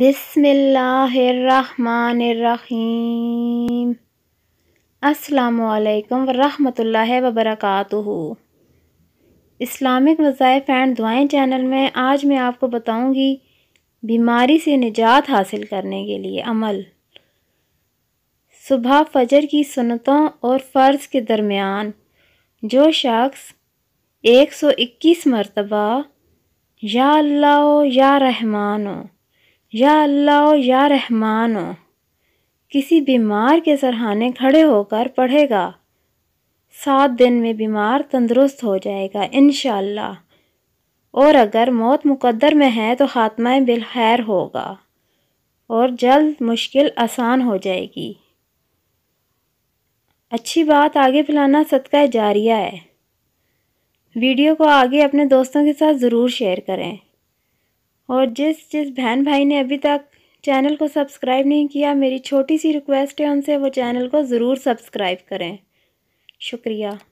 बिसमीम अल्लाम वरहमतुल्लाह वबरकatuह इस्लामिक वज़ाइफ एंड दुआएं चैनल में आज मैं आपको बताऊंगी बीमारी से निजात हासिल करने के लिए अमल सुबह फजर की सुनतों और फ़र्ज़ के दरमियान जो शख्स 121 मरतबा या अल्लाह या रहमान या अल्लाह या रहमान किसी बीमार के सरहाने खड़े होकर पढ़ेगा सात दिन में बीमार तंदुरुस्त हो जाएगा इन और अगर मौत मुकद्दर में है तो ख़ात्मा बिलखैर होगा और जल्द मुश्किल आसान हो जाएगी अच्छी बात आगे फैलाना सदका जारिया है वीडियो को आगे अपने दोस्तों के साथ ज़रूर शेयर करें और जिस जिस बहन भाई ने अभी तक चैनल को सब्सक्राइब नहीं किया मेरी छोटी सी रिक्वेस्ट है उनसे वो चैनल को ज़रूर सब्सक्राइब करें शुक्रिया